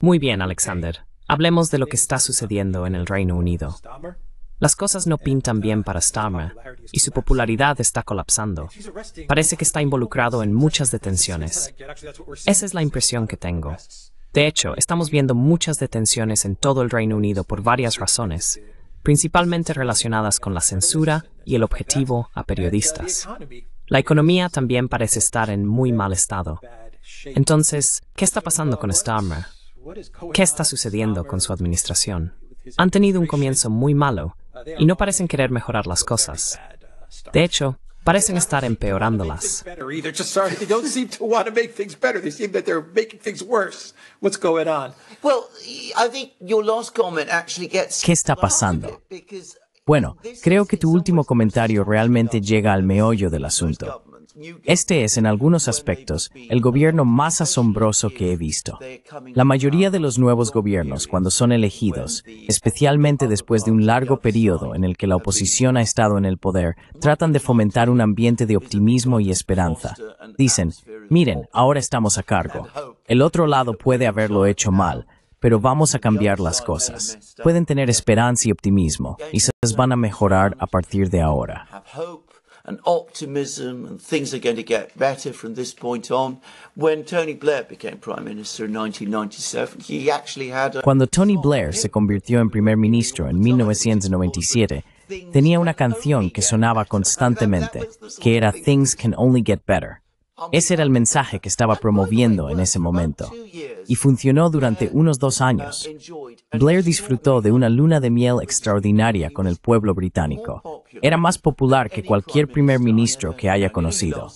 Muy bien, Alexander. Hablemos de lo que está sucediendo en el Reino Unido. Las cosas no pintan bien uh, para Starmer y su popularidad está colapsando. Parece que está involucrado en muchas detenciones. Esa es la impresión que tengo. De hecho, estamos viendo muchas detenciones en todo el Reino Unido por varias razones, principalmente relacionadas con la censura y el objetivo a periodistas. Uh, la economía también parece estar en muy mal estado. Entonces, ¿qué está pasando con Starmer? ¿Qué está sucediendo con su administración? Han tenido un comienzo muy malo y no parecen querer mejorar las cosas. De hecho, parecen estar empeorándolas. ¿Qué está pasando? Bueno, creo que tu último comentario realmente llega al meollo del asunto. Este es, en algunos aspectos, el gobierno más asombroso que he visto. La mayoría de los nuevos gobiernos, cuando son elegidos, especialmente después de un largo periodo en el que la oposición ha estado en el poder, tratan de fomentar un ambiente de optimismo y esperanza. Dicen, miren, ahora estamos a cargo. El otro lado puede haberlo hecho mal, pero vamos a cambiar las cosas. Pueden tener esperanza y optimismo, y se las van a mejorar a partir de ahora. Cuando Tony Blair se convirtió en primer ministro en 1997, tenía una canción que sonaba constantemente, que era Things Can Only Get Better. Ese era el mensaje que estaba promoviendo en ese momento y funcionó durante unos dos años. Blair disfrutó de una luna de miel extraordinaria con el pueblo británico. Era más popular que cualquier primer ministro que haya conocido.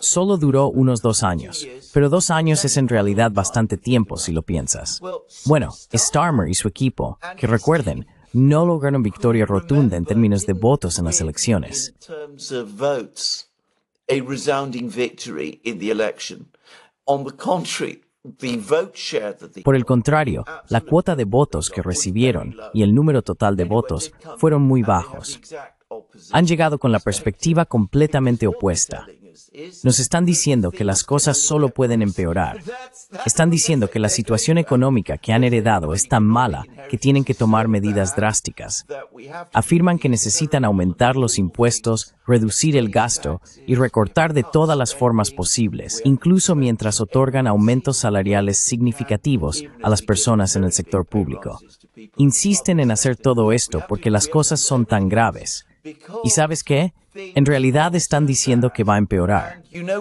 Solo duró unos dos años, pero dos años es en realidad bastante tiempo si lo piensas. Bueno, Starmer y su equipo, que recuerden, no lograron victoria rotunda en términos de votos en las elecciones por el contrario, la cuota de votos que recibieron y el número total de votos fueron muy bajos han llegado con la perspectiva completamente opuesta. Nos están diciendo que las cosas solo pueden empeorar. Están diciendo que la situación económica que han heredado es tan mala que tienen que tomar medidas drásticas. Afirman que necesitan aumentar los impuestos, reducir el gasto y recortar de todas las formas posibles, incluso mientras otorgan aumentos salariales significativos a las personas en el sector público. Insisten en hacer todo esto porque las cosas son tan graves. ¿Y sabes qué? En realidad están diciendo que va a empeorar.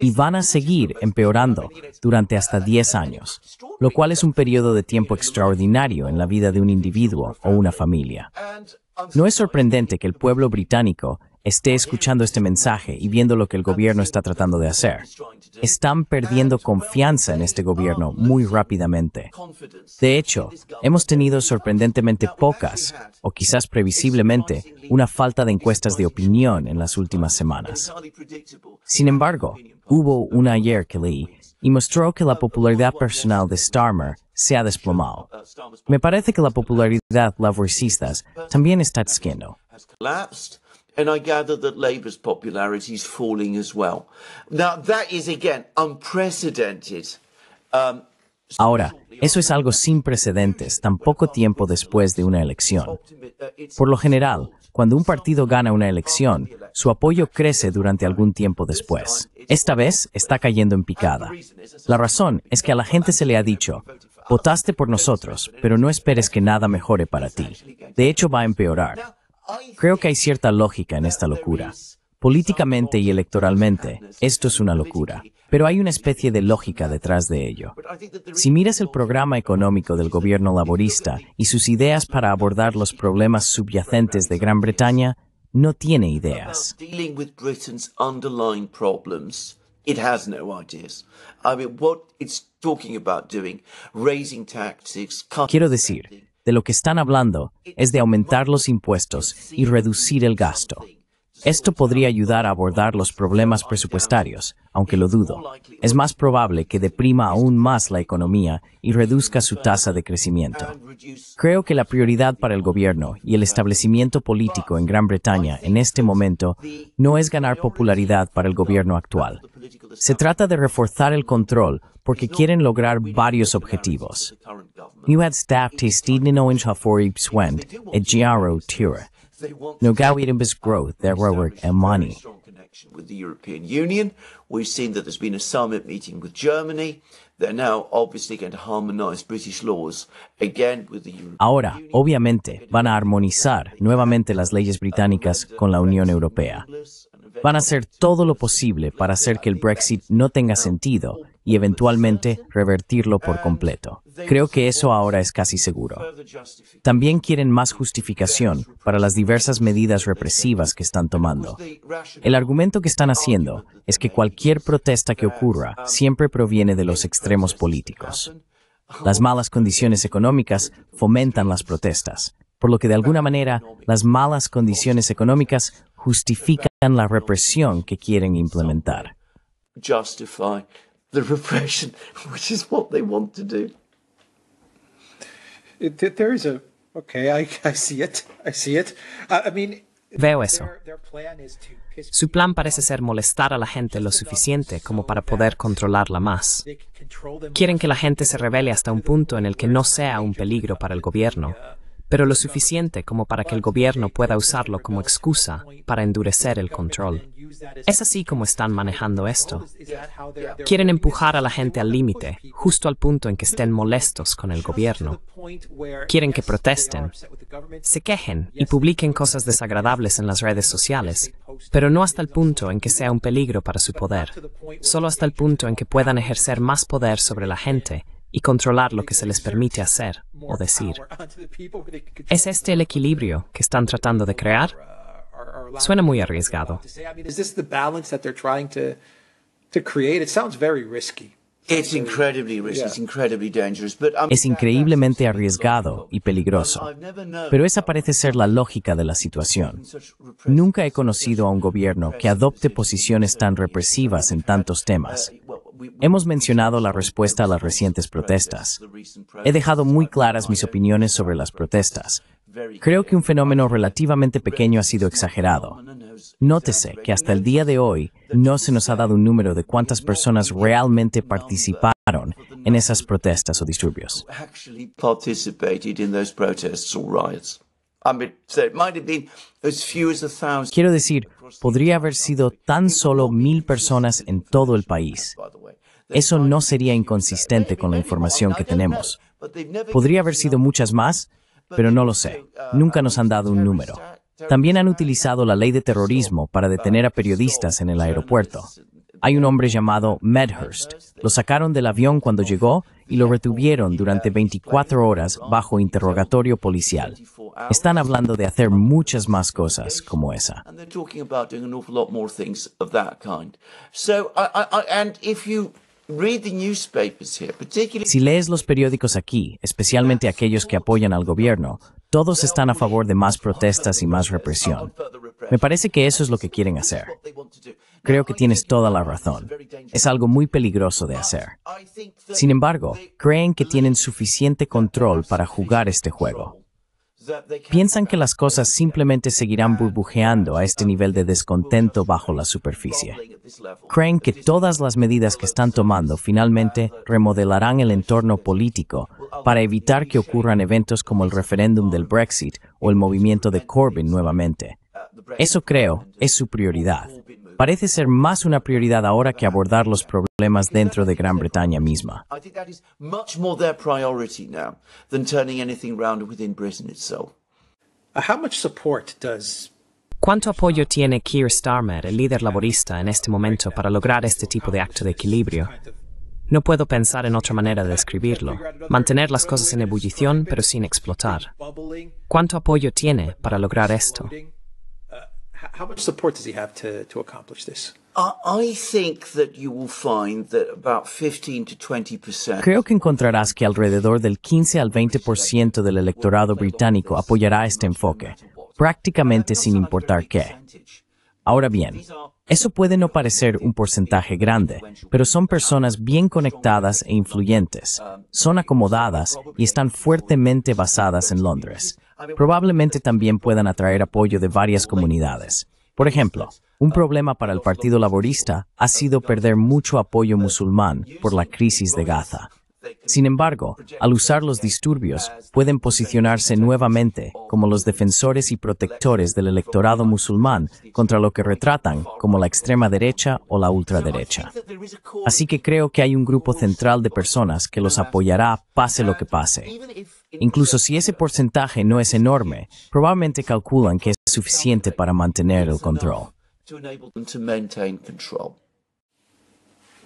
Y van a seguir empeorando durante hasta 10 años, lo cual es un periodo de tiempo extraordinario en la vida de un individuo o una familia. No es sorprendente que el pueblo británico esté escuchando este mensaje y viendo lo que el gobierno está tratando de hacer. Están perdiendo confianza en este gobierno muy rápidamente. De hecho, hemos tenido sorprendentemente pocas, o quizás previsiblemente, una falta de encuestas de opinión en las últimas semanas. Sin embargo, hubo una ayer que leí y mostró que la popularidad personal de Starmer se ha desplomado. Me parece que la popularidad laborista también está desciendo. Ahora, eso es algo sin precedentes tan poco tiempo después de una elección. Uh, por lo general, cuando un partido gana una elección, su apoyo crece durante algún tiempo después. Esta vez está cayendo en picada. La razón es que a la gente se le ha dicho, votaste por nosotros, pero no esperes que nada mejore para ti. De hecho, va a empeorar. Creo que hay cierta lógica en esta locura. Políticamente y electoralmente, esto es una locura, pero hay una especie de lógica detrás de ello. Si miras el programa económico del gobierno laborista y sus ideas para abordar los problemas subyacentes de Gran Bretaña, no tiene ideas. Quiero decir, de lo que están hablando es de aumentar los impuestos y reducir el gasto. Esto podría ayudar a abordar los problemas presupuestarios, aunque lo dudo. Es más probable que deprima aún más la economía y reduzca su tasa de crecimiento. Creo que la prioridad para el gobierno y el establecimiento político en Gran Bretaña en este momento no es ganar popularidad para el gobierno actual. Se trata de reforzar el control porque quieren lograr varios objetivos. in Stidninoin Hafori swend at Giaro Tira. Nogawitimbus growth, their Rorik and Mani. Connection with the European Union. We've seen that there's been a summit meeting with Germany. They're now obviously going to harmonize British laws again with the European Ahora, obviamente, van a armonizar nuevamente las leyes británicas con la Unión Europea. Van a hacer todo lo posible para hacer que el Brexit no tenga sentido y eventualmente revertirlo por completo. Creo que eso ahora es casi seguro. También quieren más justificación para las diversas medidas represivas que están tomando. El argumento que están haciendo es que cualquier protesta que ocurra siempre proviene de los extremos políticos. Las malas condiciones económicas fomentan las protestas, por lo que de alguna manera las malas condiciones económicas justifican la represión que quieren implementar. Veo eso. Su plan parece ser molestar a la gente lo suficiente como para poder controlarla más. Quieren que la gente se revele hasta un punto en el que no sea un peligro para el gobierno, uh, pero lo suficiente como para que el gobierno pueda usarlo como excusa para endurecer el control. Es así como están manejando esto. Quieren empujar a la gente al límite, justo al punto en que estén molestos con el gobierno. Quieren que protesten, se quejen y publiquen cosas desagradables en las redes sociales, pero no hasta el punto en que sea un peligro para su poder, solo hasta el punto en que puedan ejercer más poder sobre la gente y controlar lo que se les permite hacer o decir. ¿Es este el equilibrio que están tratando de crear? Suena muy arriesgado. Um, es increíblemente arriesgado y peligroso, pero esa parece ser la lógica de la situación. Nunca he conocido a un gobierno que adopte posiciones tan represivas en tantos uh, temas. Hemos mencionado la respuesta a las recientes protestas. He dejado muy claras mis opiniones sobre las protestas. Creo que un fenómeno relativamente pequeño ha sido exagerado, Nótese que hasta el día de hoy no se nos ha dado un número de cuántas personas realmente participaron en esas protestas o disturbios. Quiero decir, podría haber sido tan solo mil personas en todo el país. Eso no sería inconsistente con la información que tenemos. Podría haber sido muchas más, pero no lo sé. Nunca nos han dado un número. También han utilizado la ley de terrorismo para detener a periodistas en el aeropuerto. Hay un hombre llamado Medhurst. Lo sacaron del avión cuando llegó y lo retuvieron durante 24 horas bajo interrogatorio policial. Están hablando de hacer muchas más cosas como esa. Si lees los periódicos aquí, especialmente aquellos que apoyan al gobierno, todos están a favor de más protestas y más represión. Me parece que eso es lo que quieren hacer. Creo que tienes toda la razón. Es algo muy peligroso de hacer. Sin embargo, creen que tienen suficiente control para jugar este juego. Piensan que las cosas simplemente seguirán burbujeando a este nivel de descontento bajo la superficie. Creen que todas las medidas que están tomando finalmente remodelarán el entorno político para evitar que ocurran eventos como el referéndum del Brexit o el movimiento de Corbyn nuevamente. Eso creo es su prioridad. Parece ser más una prioridad ahora que abordar los problemas dentro de Gran Bretaña misma. ¿Cuánto apoyo tiene Keir Starmer, el líder laborista, en este momento para lograr este tipo de acto de equilibrio? No puedo pensar en otra manera de describirlo. Mantener las cosas en ebullición pero sin explotar. ¿Cuánto apoyo tiene para lograr esto? Creo que encontrarás que alrededor del 15 al 20% del electorado británico apoyará este enfoque, prácticamente sin importar qué. Ahora bien, eso puede no parecer un porcentaje grande, pero son personas bien conectadas e influyentes, son acomodadas y están fuertemente basadas en Londres. Probablemente también puedan atraer apoyo de varias comunidades. Por ejemplo, un problema para el Partido Laborista ha sido perder mucho apoyo musulmán por la crisis de Gaza. Sin embargo, al usar los disturbios, pueden posicionarse nuevamente como los defensores y protectores del electorado musulmán contra lo que retratan como la extrema derecha o la ultraderecha. Así que creo que hay un grupo central de personas que los apoyará pase lo que pase. Incluso si ese porcentaje no es enorme, probablemente calculan que es suficiente para mantener el control.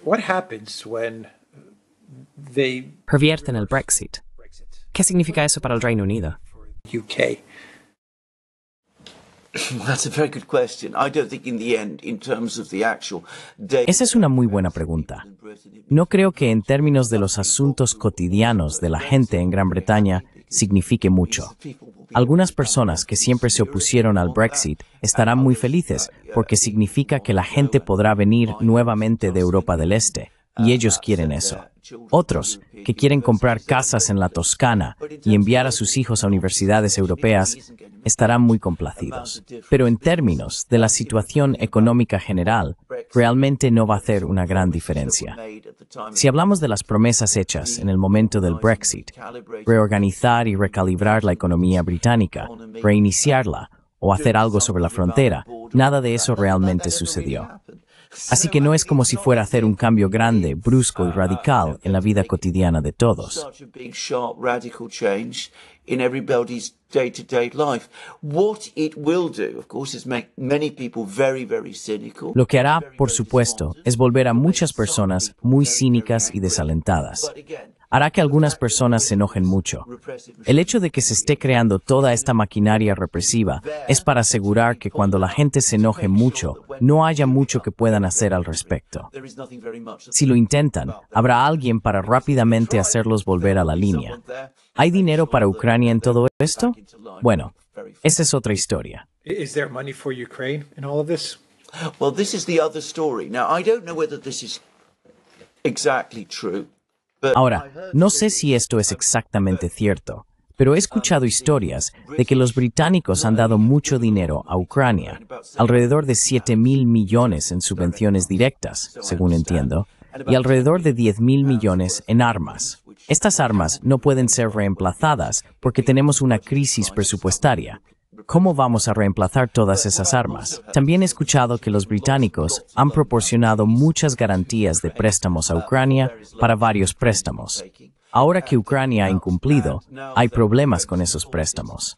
What happens when pervierten el Brexit. ¿Qué significa eso para el Reino Unido? Esa es una muy buena pregunta. No creo que en términos de los asuntos cotidianos de la gente en Gran Bretaña signifique mucho. Algunas personas que siempre se opusieron al Brexit estarán muy felices porque significa que la gente podrá venir nuevamente de Europa del Este y ellos quieren eso. Otros que quieren comprar casas en la Toscana y enviar a sus hijos a universidades europeas estarán muy complacidos. Pero en términos de la situación económica general, realmente no va a hacer una gran diferencia. Si hablamos de las promesas hechas en el momento del Brexit, reorganizar y recalibrar la economía británica, reiniciarla o hacer algo sobre la frontera, nada de eso realmente sucedió. Así que no es como si fuera a hacer un cambio grande, brusco y radical en la vida cotidiana de todos. Lo que hará, por supuesto, es volver a muchas personas muy cínicas y desalentadas hará que algunas personas se enojen mucho. El hecho de que se esté creando toda esta maquinaria represiva es para asegurar que cuando la gente se enoje mucho, no haya mucho que puedan hacer al respecto. Si lo intentan, habrá alguien para rápidamente hacerlos volver a la línea. ¿Hay dinero para Ucrania en todo esto? Bueno, esa es otra historia. Ahora, no sé si esto es exactamente cierto, pero he um, escuchado historias de que los británicos han dado mucho dinero a Ucrania, alrededor de 7 mil millones en subvenciones directas, según entiendo, y alrededor de 10 mil millones en armas. Estas armas no pueden ser reemplazadas porque tenemos una crisis presupuestaria, ¿Cómo vamos a reemplazar todas esas armas? También he escuchado que los británicos han proporcionado muchas garantías de préstamos a Ucrania para varios préstamos. Ahora que Ucrania ha incumplido, hay problemas con esos préstamos.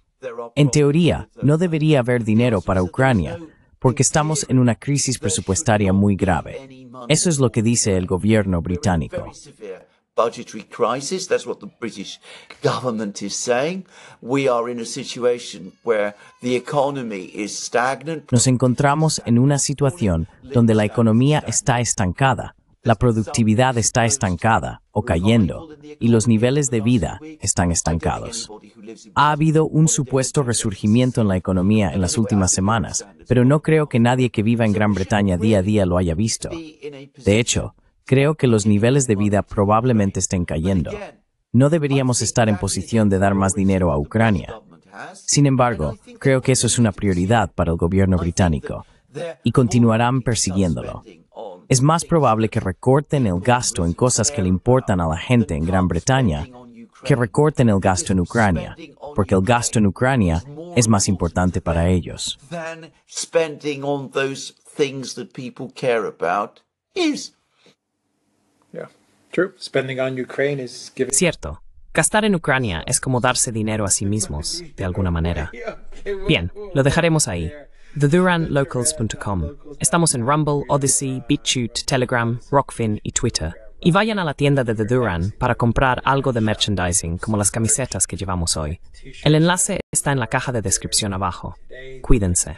En teoría, no debería haber dinero para Ucrania, porque estamos en una crisis presupuestaria muy grave. Eso es lo que dice el gobierno británico. Nos encontramos en una situación donde la economía está estancada. La productividad está estancada o cayendo y los niveles de vida están estancados. Ha habido un supuesto resurgimiento en la economía en las últimas semanas, pero no creo que nadie que viva en Gran Bretaña día a día lo haya visto. De hecho, Creo que los niveles de vida probablemente estén cayendo. No deberíamos estar en posición de dar más dinero a Ucrania. Sin embargo, creo que eso es una prioridad para el gobierno británico y continuarán persiguiéndolo. Es más probable que recorten el gasto en cosas que le importan a la gente en Gran Bretaña que recorten el gasto en Ucrania, porque el gasto en Ucrania es más importante para ellos. Cierto. Gastar en Ucrania es como darse dinero a sí mismos, de alguna manera. Bien, lo dejaremos ahí. TheDuranLocals.com. Estamos en Rumble, Odyssey, BitChute, Telegram, Rockfin y Twitter. Y vayan a la tienda de The Duran para comprar algo de merchandising, como las camisetas que llevamos hoy. El enlace está en la caja de descripción abajo. Cuídense.